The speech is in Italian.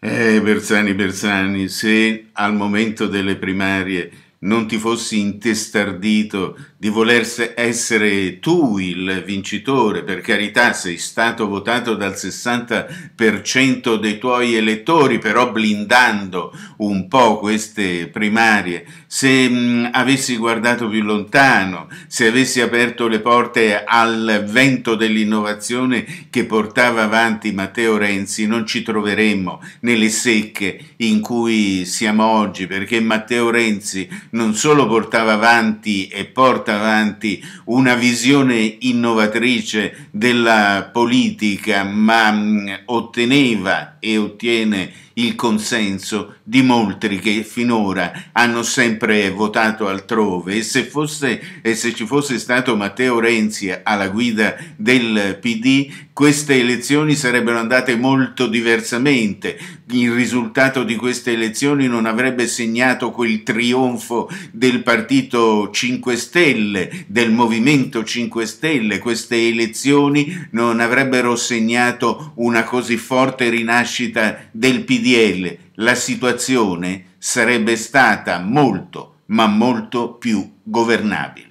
Eh, Bersani, Bersani, se al momento delle primarie non ti fossi intestardito di voler essere tu il vincitore, per carità sei stato votato dal 60% dei tuoi elettori, però blindando un po' queste primarie, se mh, mm, avessi guardato più lontano, se avessi aperto le porte al vento dell'innovazione che portava avanti Matteo Renzi, non ci troveremmo nelle secche in cui siamo oggi, perché Matteo Renzi non solo portava avanti e porta avanti una visione innovatrice della politica, ma mh, mm, otteneva e ottiene il consenso di molti che finora hanno sempre votato altrove e se, fosse, e se ci fosse stato Matteo Renzi alla guida del PD queste elezioni sarebbero andate molto diversamente, il risultato di queste elezioni non avrebbe segnato quel trionfo capo del Partito 5 Stelle, del Movimento 5 Stelle, queste elezioni non avrebbero segnato una così forte rinascita del PDL, la situazione sarebbe stata molto, ma molto più governabile.